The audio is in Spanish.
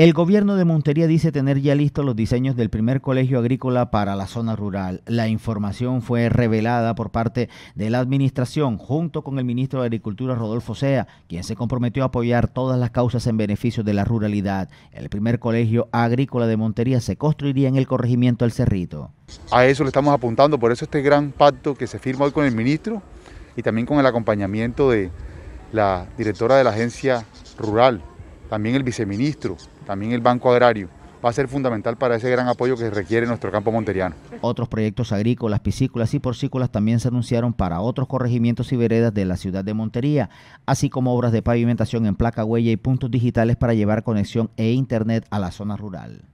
El gobierno de Montería dice tener ya listos los diseños del primer colegio agrícola para la zona rural. La información fue revelada por parte de la administración junto con el ministro de Agricultura Rodolfo Sea, quien se comprometió a apoyar todas las causas en beneficio de la ruralidad. El primer colegio agrícola de Montería se construiría en el corregimiento El Cerrito. A eso le estamos apuntando, por eso este gran pacto que se firma hoy con el ministro y también con el acompañamiento de la directora de la agencia rural también el viceministro, también el Banco Agrario. Va a ser fundamental para ese gran apoyo que requiere nuestro campo monteriano. Otros proyectos agrícolas, piscícolas y porcícolas también se anunciaron para otros corregimientos y veredas de la ciudad de Montería, así como obras de pavimentación en placa huella y puntos digitales para llevar conexión e internet a la zona rural.